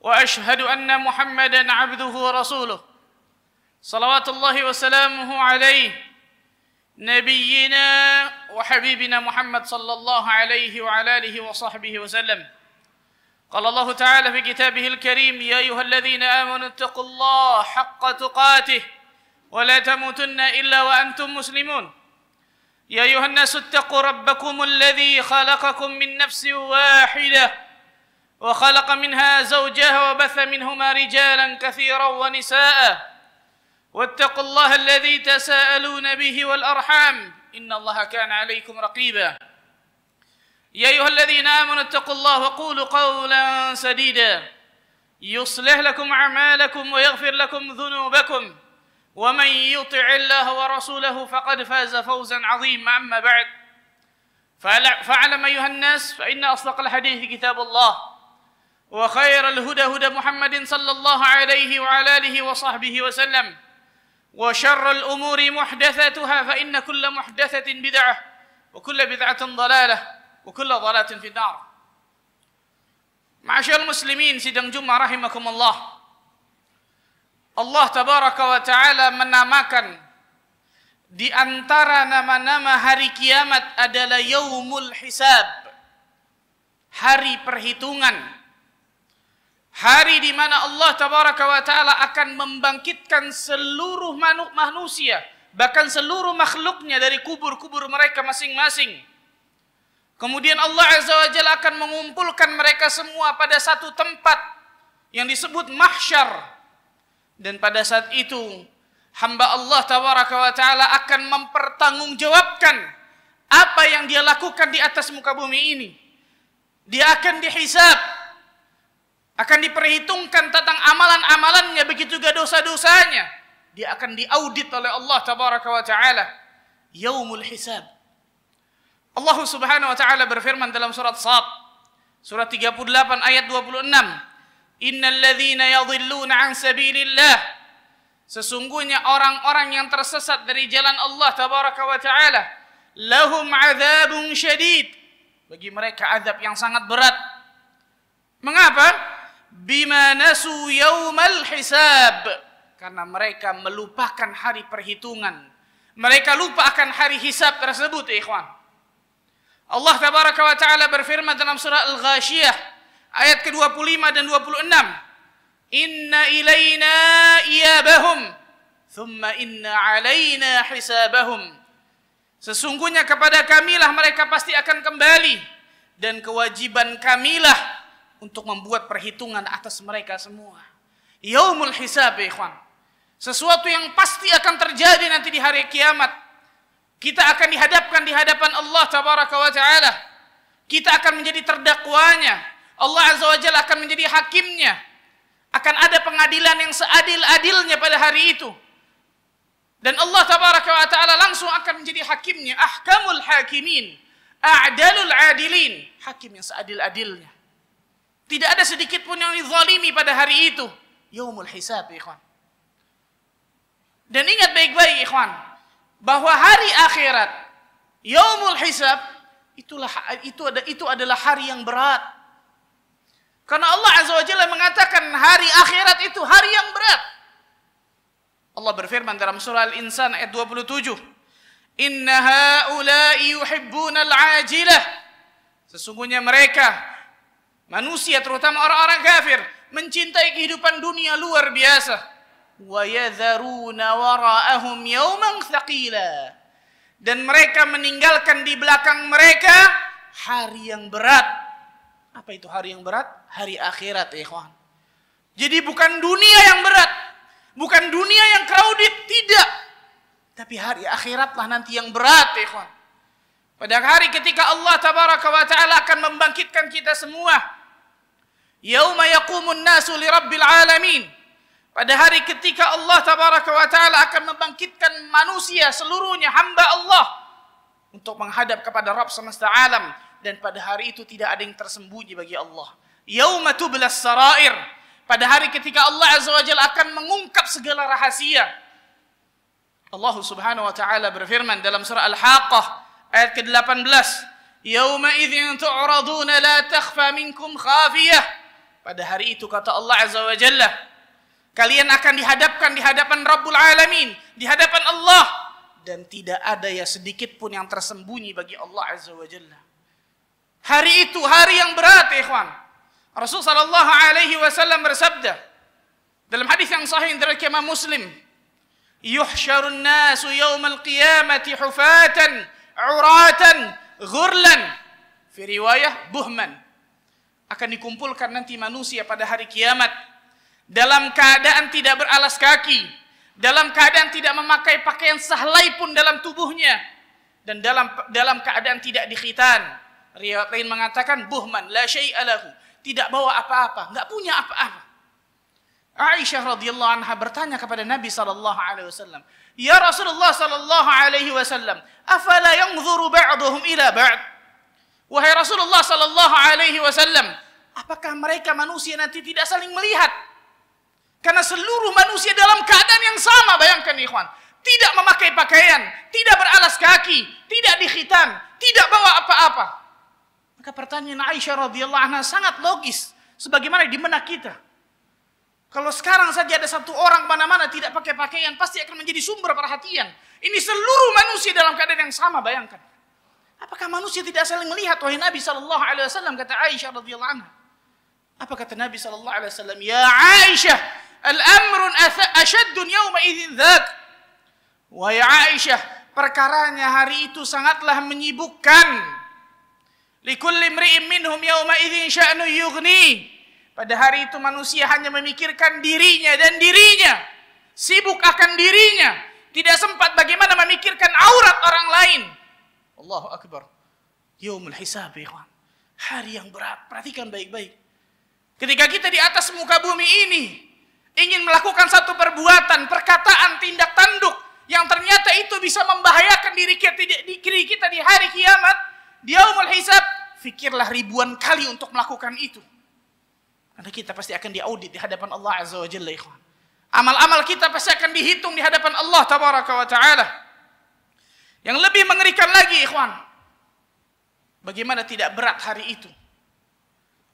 واشهد ان محمدا عبده ورسوله صلوات الله وسلامه عليه نبينا وحبيبنا محمد صلى الله عليه وعلى اله وصحبه وسلم قال الله تعالى في كتابه الكريم يا ايها الذين امنوا اتقوا الله حق تقاته ولا تموتن الا وانتم مسلمون يا ايها الناس اتقوا ربكم الذي خلقكم من نفس واحده وخلق منها زوجها وبث منهما رجالا كثيرا ونساء واتقوا الله الذي تساءلون به والأرحام إن الله كان عليكم رقيبا يا أيها الذين آمنوا اتقوا الله وقولوا قولا سديدا يصلح لكم أعمالكم ويغفر لكم ذنوبكم ومن يطع الله ورسوله فقد فاز فوزا عظيما أما بعد فاعلم أيها الناس فإن أصدق الحديث كتاب الله وخير الهدى هدى محمد صلى الله عليه وعلى اله وصحبه وسلم وشر الامور محدثاتها فان كل محدثه بدعه وكل بدعه ضلاله وكل ضلاله في النار معاشر المسلمين جمعه رحمكم الله الله تبارك وتعالى من اماكن di antara nama-nama hari kiamat adalah yaumul hisab hari perhitungan Hari di mana Allah tabaraka wa taala akan membangkitkan seluruh manusia, bahkan seluruh makhluknya dari kubur-kubur mereka masing-masing. Kemudian Allah azza wa jalla akan mengumpulkan mereka semua pada satu tempat yang disebut mahsyar. Dan pada saat itu hamba Allah tabaraka wa taala akan mempertanggungjawabkan apa yang dia lakukan di atas muka bumi ini. Dia akan dihisab akan diperhitungkan tentang amalan-amalannya begitu juga dosa-dosanya dia akan diaudit oleh Allah tabaraka wa taala yaumul hisab Allah Subhanahu wa taala berfirman dalam surat Sad surat 38 ayat 26 innal yadhilluna an sabilillah sesungguhnya orang-orang yang tersesat dari jalan Allah tabaraka wa taala lahum adzabun syadid bagi mereka azab yang sangat berat mengapa bima nasu yaumal hisab karena mereka melupakan hari perhitungan mereka lupa akan hari hisab tersebut ikhwan Allah tabaraka wa taala berfirman dalam surah Al-Ghashiyah ayat ke-25 dan 26 Inna ilaina iyabahum thumma inna alaina hisabahum Sesungguhnya kepada kamilah mereka pasti akan kembali dan kewajiban kamilah untuk membuat perhitungan atas mereka semua. Yaumul hisab, ya ikhwan. Sesuatu yang pasti akan terjadi nanti di hari kiamat. Kita akan dihadapkan di hadapan Allah tabaraka wa taala. Kita akan menjadi terdakwanya. Allah azza wa jalla akan menjadi hakimnya. Akan ada pengadilan yang seadil-adilnya pada hari itu. Dan Allah tabaraka wa taala langsung akan menjadi hakimnya, ahkamul hakimin, a'dalul adilin, hakim yang seadil-adilnya. Tidak ada sedikit pun yang dizalimi pada hari itu. Yaumul hisab, ikhwan. Dan ingat baik-baik, ikhwan, bahwa hari akhirat, yaumul hisab, itulah itu ada itu adalah hari yang berat. Karena Allah Azza wa Jalla mengatakan hari akhirat itu hari yang berat. Allah berfirman dalam surah Al-Insan ayat 27. Inna haula'i yuhibbuna al-ajilah. Sesungguhnya mereka Manusia terutama orang-orang kafir mencintai kehidupan dunia luar biasa. wara'ahum yawman Dan mereka meninggalkan di belakang mereka hari yang berat. Apa itu hari yang berat? Hari akhirat, ya ikhwan. Jadi bukan dunia yang berat, bukan dunia yang crowded, tidak. Tapi hari akhiratlah nanti yang berat, ya ikhwan. Pada hari ketika Allah tabaraka wa akan membangkitkan kita semua Yauma yaqumun nasu li rabbil alamin. Pada hari ketika Allah tabaraka wa taala akan membangkitkan manusia seluruhnya hamba Allah untuk menghadap kepada Rabb semesta alam dan pada hari itu tidak ada yang tersembunyi bagi Allah. Yauma tublas sarair. Pada hari ketika Allah azza wa jalla akan mengungkap segala rahasia. Allah Subhanahu wa taala berfirman dalam surah Al-Haqqah ayat ke-18, "Yauma idzin tu'raduna la takhfa minkum khafiyah." Pada hari itu kata Allah Azza wa Jalla, kalian akan dihadapkan di hadapan Rabbul Alamin, di hadapan Allah dan tidak ada ya sedikit pun yang tersembunyi bagi Allah Azza wa Jalla. Hari itu hari yang berat, ikhwan. Rasul sallallahu alaihi wasallam bersabda dalam hadis yang sahih dari Imam Muslim, "Yuhsyarun nasu yaumal qiyamati hufatan, uratan, ghurlan." Fi riwayah buhman akan dikumpulkan nanti manusia pada hari kiamat dalam keadaan tidak beralas kaki, dalam keadaan tidak memakai pakaian sehelai pun dalam tubuhnya dan dalam dalam keadaan tidak dikhitan. Riwayat lain mengatakan buhman la syai'a lahu, tidak bawa apa-apa, enggak punya apa-apa. Aisyah radhiyallahu anha bertanya kepada Nabi sallallahu alaihi wasallam, "Ya Rasulullah sallallahu alaihi wasallam, afala yanzuru ba'dhum ila ba'd?" Wahai Rasulullah sallallahu alaihi wasallam, apakah mereka manusia nanti tidak saling melihat? Karena seluruh manusia dalam keadaan yang sama, bayangkan ikhwan. Tidak memakai pakaian, tidak beralas kaki, tidak dikhitan, tidak bawa apa-apa. Maka pertanyaan Aisyah radhiyallahu anha sangat logis sebagaimana di mana kita. Kalau sekarang saja ada satu orang mana-mana tidak pakai pakaian, pasti akan menjadi sumber perhatian. Ini seluruh manusia dalam keadaan yang sama, bayangkan. Apakah manusia tidak saling melihat wahai Nabi sallallahu alaihi wasallam kata Aisyah radhiyallahu anha. Apa kata Nabi sallallahu alaihi wasallam? Ya Aisyah, al-amru ashad yawma idzin dzak. Wahai Aisyah, perkaranya hari itu sangatlah menyibukkan. Likulli mri'in minhum yawma idzin sya'nu yughni. Pada hari itu manusia hanya memikirkan dirinya dan dirinya. Sibuk akan dirinya. Tidak sempat bagaimana memikirkan aurat orang lain. Allahu Akbar. Yaumul hisab ya ikhwan. Hari yang berat. Perhatikan baik-baik. Ketika kita di atas muka bumi ini ingin melakukan satu perbuatan, perkataan, tindak tanduk yang ternyata itu bisa membahayakan diri kita di, diri kita di hari kiamat, di yaumul hisab, fikirlah ribuan kali untuk melakukan itu. Karena kita pasti akan diaudit di hadapan Allah Azza wa Jalla, ikhwan. Amal-amal kita pasti akan dihitung di hadapan Allah Tabaraka wa Ta'ala. Yang lebih mengerikan lagi, ikhwan. Bagaimana tidak berat hari itu?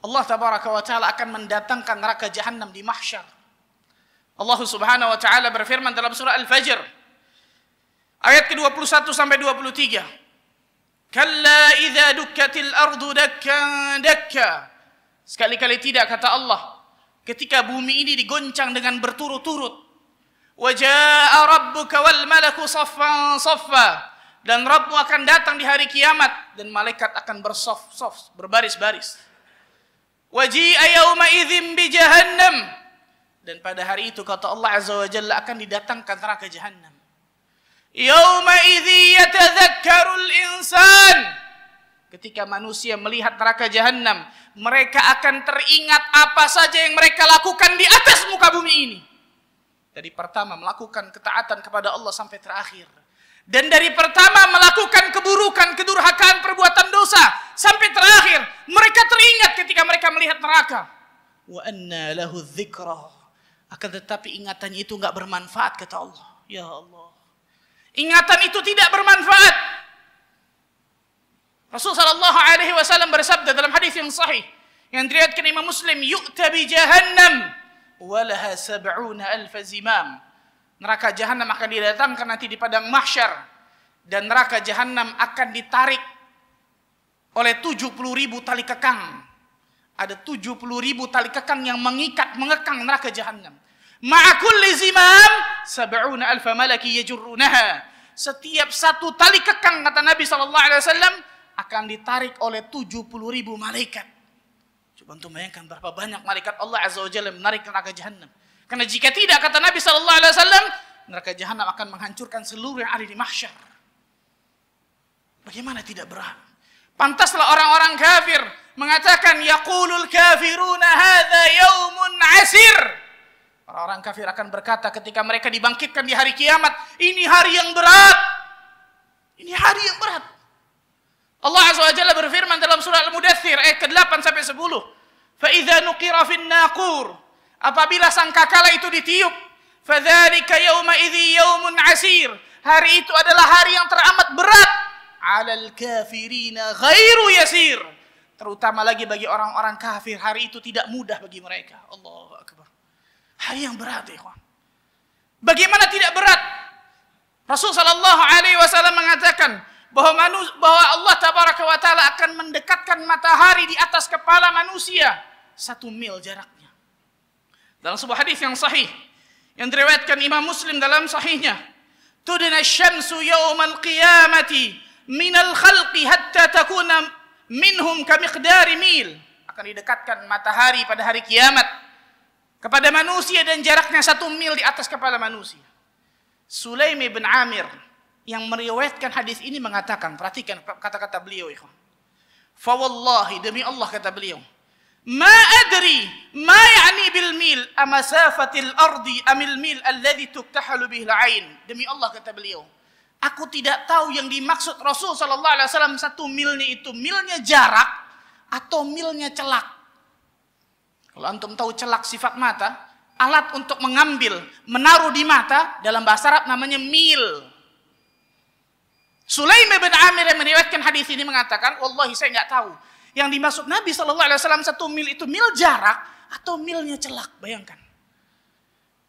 Allah tabaraka wa taala akan mendatangkan neraka jahanam di mahsyar. Allah Subhanahu wa taala berfirman dalam surah Al-Fajr ayat ke-21 sampai 23. Kalla idza dukkatil ardu dakkan dakka. Sekali-kali tidak kata Allah ketika bumi ini digoncang dengan berturut-turut. Wa jaa rabbuka wal malaku saffan saffa dan Rabbmu akan datang di hari kiamat dan malaikat akan bersof-sof berbaris-baris. Waji yauma idzin bi jahannam dan pada hari itu kata Allah Azza wa Jalla akan didatangkan neraka jahannam. Yauma idzi yatadzakkarul insan ketika manusia melihat neraka jahannam mereka akan teringat apa saja yang mereka lakukan di atas muka bumi ini dari pertama melakukan ketaatan kepada Allah sampai terakhir dan dari pertama melakukan keburukan, kedurhakaan, perbuatan dosa sampai terakhir mereka teringat ketika mereka melihat neraka. Wa anna lahu dzikra. Akan tetapi ingatannya itu nggak bermanfaat kata Allah. Ya Allah. Ingatan itu tidak bermanfaat. Rasul sallallahu alaihi wasallam bersabda dalam hadis yang sahih yang diriwayatkan Imam Muslim, "Yu'ta bi jahannam wa laha 70 alf zimam." Neraka jahanam akan didatangkan nanti di padang mahsyar dan neraka jahanam akan ditarik oleh 70 ribu tali kekang. Ada 70 ribu tali kekang yang mengikat, mengekang neraka jahanam. Maakul lizimam sab'una alfa malaki yajurunaha Setiap satu tali kekang kata Nabi saw akan ditarik oleh 70 ribu malaikat. Coba untuk bayangkan berapa banyak malaikat Allah Azza wa Jalla menarik neraka jahanam. Karena jika tidak kata Nabi Sallallahu Alaihi Wasallam neraka jahanam akan menghancurkan seluruh yang ada di mahsyar. Bagaimana tidak berat? Pantaslah orang-orang kafir mengatakan yaqulul kafiruna hadza yaumun asir. Orang-orang kafir akan berkata ketika mereka dibangkitkan di hari kiamat, ini hari yang berat. Ini hari yang berat. Allah Azza wa Jalla berfirman dalam surah Al-Mudathir ayat ke-8 sampai 10. Fa idza nuqira Apabila sangkakala itu ditiup, fadzalika yauma idzi yaumun asir. Hari itu adalah hari yang teramat berat alal kafirina ghairu yasir. Terutama lagi bagi orang-orang kafir, hari itu tidak mudah bagi mereka. Allah akbar. Hari yang berat, ya ikhwan. Bagaimana tidak berat? Rasul sallallahu alaihi wasallam mengatakan bahwa manus, bahwa Allah tabaraka wa taala akan mendekatkan matahari di atas kepala manusia satu mil jarak dalam sebuah hadis yang sahih yang diriwayatkan Imam Muslim dalam sahihnya, "Tudna syamsu yawmal qiyamati al khalqi hatta takuna minhum kamiqdari mil." Akan didekatkan matahari pada hari kiamat kepada manusia dan jaraknya satu mil di atas kepala manusia. Sulaim bin Amir yang meriwayatkan hadis ini mengatakan, perhatikan kata-kata beliau, ikhwan. Fawallahi demi Allah kata beliau, ما أدري ما يعني بالميل أمسافة الأرض أم الميل الذي تكتحل به العين demi Allah kata beliau aku tidak tahu yang dimaksud Rasul Shallallahu Alaihi Wasallam satu milnya itu milnya jarak atau milnya celak kalau antum tahu celak sifat mata alat untuk mengambil menaruh di mata dalam bahasa Arab namanya mil Sulaiman bin Amir yang meriwayatkan hadis ini mengatakan, "Wallahi saya nggak tahu yang dimaksud Nabi Shallallahu Alaihi Wasallam satu mil itu mil jarak atau milnya celak. Bayangkan.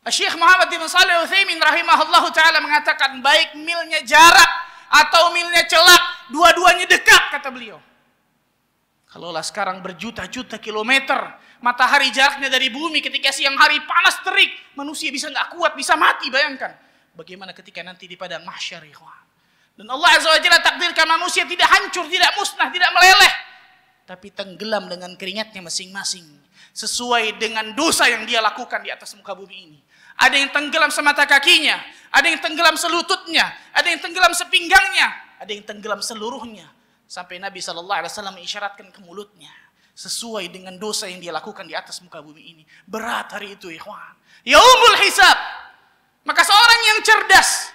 Syekh Muhammad bin Saleh Uthaymin rahimahullahu taala mengatakan baik milnya jarak atau milnya celak, dua-duanya dekat kata beliau. Kalaulah sekarang berjuta-juta kilometer, matahari jaraknya dari bumi ketika siang hari panas terik, manusia bisa nggak kuat, bisa mati, bayangkan. Bagaimana ketika nanti di padang mahsyar, Dan Allah Azza wa Jalla takdirkan manusia tidak hancur, tidak musnah, tidak meleleh tapi tenggelam dengan keringatnya masing-masing sesuai dengan dosa yang dia lakukan di atas muka bumi ini. Ada yang tenggelam semata kakinya, ada yang tenggelam selututnya, ada yang tenggelam sepinggangnya, ada yang tenggelam seluruhnya. Sampai Nabi Shallallahu Alaihi Wasallam mengisyaratkan ke mulutnya sesuai dengan dosa yang dia lakukan di atas muka bumi ini. Berat hari itu, ikhwan. Yaumul hisab. Maka seorang yang cerdas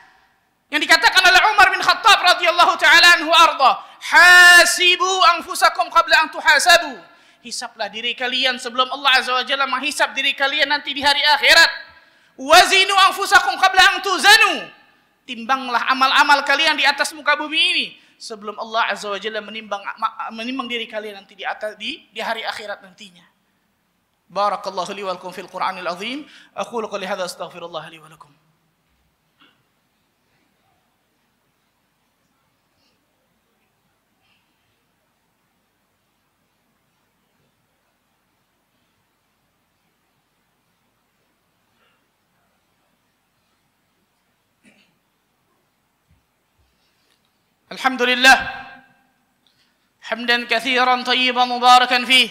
yang dikatakan oleh Umar bin Khattab radhiyallahu taala anhu arda, hasibu anfusakum qabla an tuhasabu. Hisaplah diri kalian sebelum Allah Azza wa Jalla menghisap diri kalian nanti di hari akhirat. Wazinu anfusakum qabla an tuzanu. Timbanglah amal-amal kalian di atas muka bumi ini sebelum Allah Azza wa Jalla menimbang menimbang diri kalian nanti di atas di, di hari akhirat nantinya. Barakallahu li wa lakum fil Qur'anil azim. Aqulu qali hadza astaghfirullah li wa lakum. الحمد لله حمدا كثيرا طيبا مباركا فيه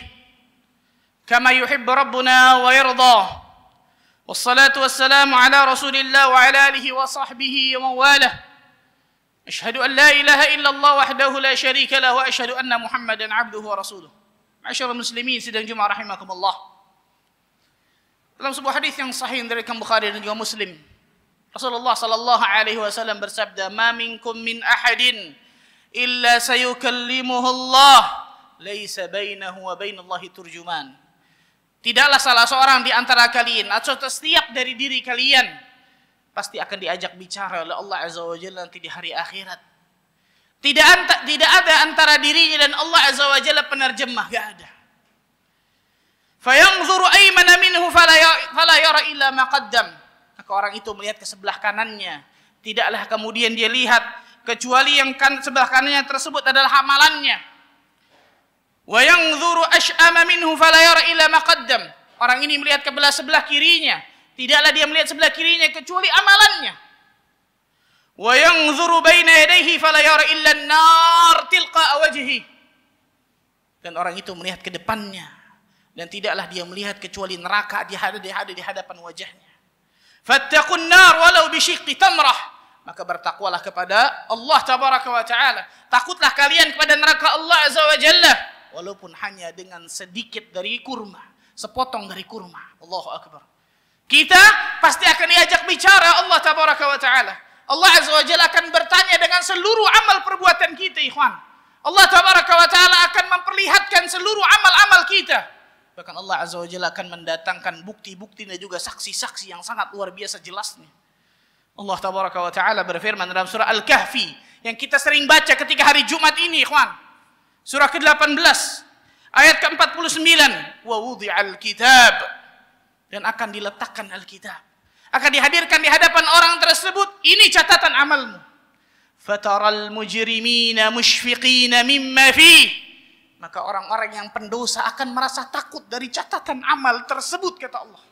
كما يحب ربنا ويرضى والصلاة والسلام على رسول الله وعلى آله وصحبه ومن والاه أشهد أن لا إله إلا الله وحده لا شريك له وأشهد أن محمدا عبده ورسوله معشر المسلمين سيدنا جمعة رحمكم dalam sebuah hadis yang sahih dari Bukhari dan juga Muslim Rasulullah sallallahu alaihi wasallam bersabda, "Ma minkum min ahadin illa sayukallimuhu Allah, laisa bainahu wa bainallahi turjuman." Tidaklah salah seorang di antara kalian atau setiap dari diri kalian pasti akan diajak bicara oleh Allah Azza wa Jalla nanti di hari akhirat. Tidak anta, tidak ada antara dirinya dan Allah Azza wa Jalla penerjemah, enggak ada. Fayanzuru aymana minhu ya, fala yara illa ma qaddam maka orang itu melihat ke sebelah kanannya. Tidaklah kemudian dia lihat kecuali yang kan sebelah kanannya tersebut adalah hamalannya. Wa yanzuru ash'ama minhu fala yara illa ma Orang ini melihat ke belah sebelah kirinya, tidaklah dia melihat sebelah kirinya kecuali amalannya. Wa yanzuru baina yadayhi fala yara illa an-nar tilqa Dan orang itu melihat ke depannya dan tidaklah dia melihat kecuali neraka di hadapan di hadapan wajahnya. Fattaqun nar walau bisyiqqi tamrah. Maka bertakwalah kepada Allah tabaraka wa taala. Takutlah kalian kepada neraka Allah azza wa jalla walaupun hanya dengan sedikit dari kurma, sepotong dari kurma. Allahu akbar. Kita pasti akan diajak bicara Allah tabaraka wa taala. Allah azza wa jalla akan bertanya dengan seluruh amal perbuatan kita, ikhwan. Allah tabaraka wa taala akan memperlihatkan seluruh amal-amal kita. Bahkan Allah Azza wa Jalla akan mendatangkan bukti-bukti dan juga saksi-saksi yang sangat luar biasa jelasnya. Allah Tabaraka wa Ta'ala berfirman dalam surah Al-Kahfi yang kita sering baca ketika hari Jumat ini, ikhwan. Surah ke-18 ayat ke-49, wa al kitab dan akan diletakkan al kitab Akan dihadirkan di hadapan orang tersebut, ini catatan amalmu. Fataral mujrimina musfiqina mimma fih. Maka orang-orang yang pendosa akan merasa takut dari catatan amal tersebut kata Allah.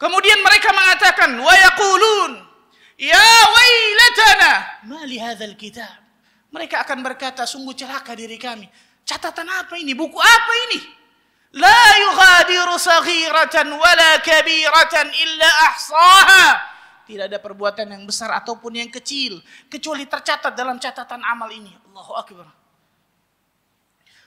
Kemudian mereka mengatakan wa yaqulun ya wailatana ma li hadzal kitab. Mereka akan berkata sungguh celaka diri kami. Catatan apa ini? Buku apa ini? La yughadiru saghiratan wala kabiratan illa ahsaha. Tidak ada perbuatan yang besar ataupun yang kecil kecuali tercatat dalam catatan amal ini. Allahu akbar.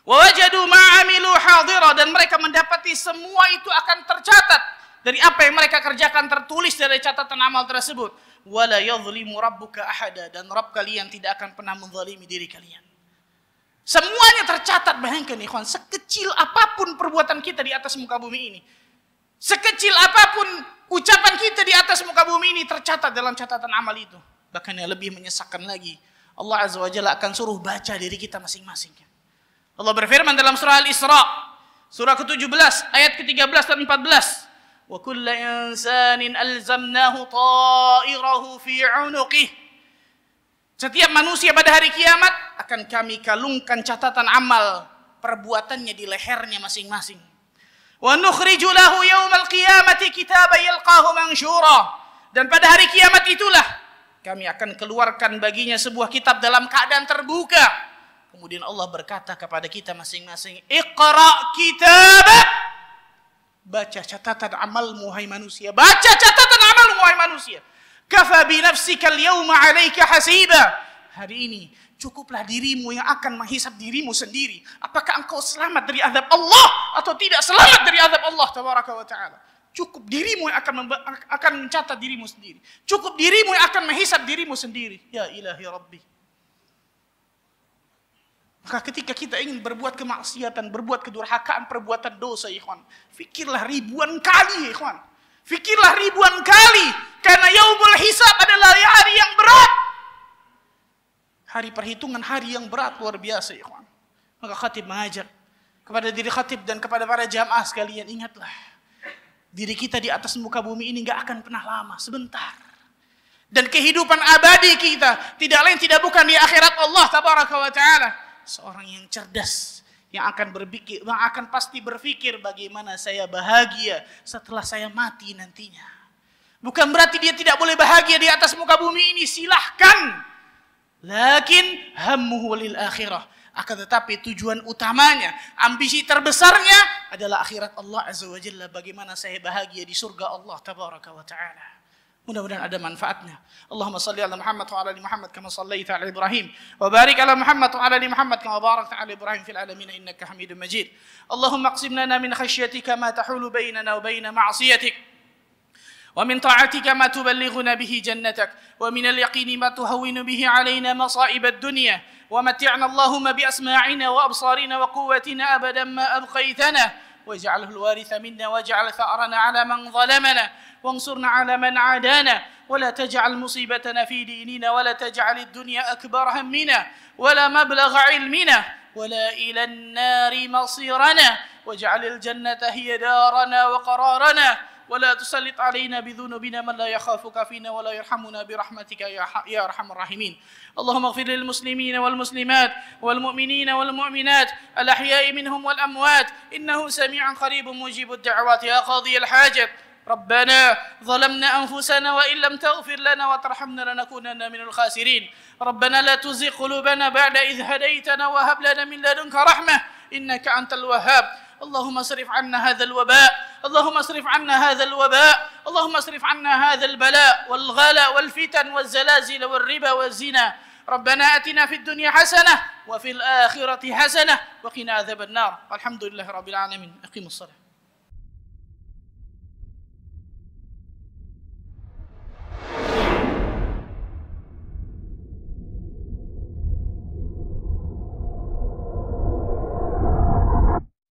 Wajadu ma'amilu hadira dan mereka mendapati semua itu akan tercatat dari apa yang mereka kerjakan tertulis dari catatan amal tersebut. Wala yadhlimu rabbuka ahada dan Rabb kalian tidak akan pernah menzalimi diri kalian. Semuanya tercatat bayangkan ikhwan, sekecil apapun perbuatan kita di atas muka bumi ini. Sekecil apapun ucapan kita di atas muka bumi ini tercatat dalam catatan amal itu. Bahkan yang lebih menyesakkan lagi, Allah Azza wa Jalla akan suruh baca diri kita masing-masing. Allah berfirman dalam surah Al-Isra, surah ke-17 ayat ke-13 dan 14. Wa kullu insanin alzamnahu ta'irahu fi 'unuqih. Setiap manusia pada hari kiamat akan kami kalungkan catatan amal perbuatannya di lehernya masing-masing. Wa nukhriju lahu yaumal qiyamati kitaba yalqahu mansyura. Dan pada hari kiamat itulah kami akan keluarkan baginya sebuah kitab dalam keadaan terbuka Kemudian Allah berkata kepada kita masing-masing, "Iqra kitab. Baca catatan amalmu hai manusia. Baca catatan amalmu hai manusia. Kafa binafsika al 'alaika hasiba. Hari ini cukuplah dirimu yang akan menghisap dirimu sendiri. Apakah engkau selamat dari azab Allah atau tidak selamat dari azab Allah tabaraka wa taala? Cukup dirimu yang akan akan mencatat dirimu sendiri. Cukup dirimu yang akan menghisap dirimu sendiri. Ya ilahi rabbi. Maka ketika kita ingin berbuat kemaksiatan, berbuat kedurhakaan, perbuatan dosa, ya ikhwan. Fikirlah ribuan kali, ya ikhwan. Fikirlah ribuan kali. Karena yaumul hisab adalah hari yang berat. Hari perhitungan, hari yang berat, luar biasa, ya ikhwan. Maka khatib mengajak kepada diri khatib dan kepada para jamaah sekalian. Ingatlah, diri kita di atas muka bumi ini gak akan pernah lama, sebentar dan kehidupan abadi kita tidak lain tidak bukan di akhirat Allah tabaraka wa taala seorang yang cerdas yang akan berpikir, yang akan pasti berpikir bagaimana saya bahagia setelah saya mati nantinya. Bukan berarti dia tidak boleh bahagia di atas muka bumi ini, silahkan. Lakin hammuhu lil akhirah. Akan tetapi tujuan utamanya, ambisi terbesarnya adalah akhirat Allah Azza wa Jalla. Bagaimana saya bahagia di surga Allah Tabaraka wa Ta'ala. mudah-mudahan ada manfaatnya Allahumma salli ala Muhammad wa ala ali Muhammad kama sallaita ala Ibrahim wa barik ala Muhammad wa ala ali Muhammad kama barakta ala Ibrahim fil alamin innaka Hamidum Majid Allahumma aqsim lana min khashyatika ma tahulu bainana wa bain ma'siyatik ومن طاعتك ما تبلغنا به جنتك ومن اليقين ما تهون به علينا مصائب الدنيا ومتعنا اللهم بأسماعنا وأبصارنا وقوتنا أبدا ما أبقيتنا واجعله الوارث منا واجعل ثأرنا على من ظلمنا وانصرنا على من عادانا ولا تجعل مصيبتنا في ديننا ولا تجعل الدنيا أكبر همنا ولا مبلغ علمنا ولا إلى النار مصيرنا واجعل الجنة هي دارنا وقرارنا ولا تسلط علينا بذنوبنا من لا يخافك فينا ولا يرحمنا برحمتك يا أرحم الراحمين اللهم اغفر للمسلمين والمسلمات والمؤمنين والمؤمنات الأحياء منهم والأموات إنه سميع قريب مجيب الدعوات يا قاضي الحاجة ربنا ظلمنا أنفسنا وإن لم تغفر لنا وترحمنا لنكونن من الخاسرين ربنا لا تزغ قلوبنا بعد إذ هديتنا وهب لنا من لدنك رحمة إنك أنت الوهاب اللهم اصرف عنا هذا الوباء اللهم اصرف عنا هذا الوباء اللهم اصرف عنا هذا البلاء والغلا والفتن والزلازل والربا والزنا ربنا اتنا في الدنيا حسنه وفي الاخره حسنه وقنا عذاب النار الحمد لله رب العالمين اقيموا الصلاه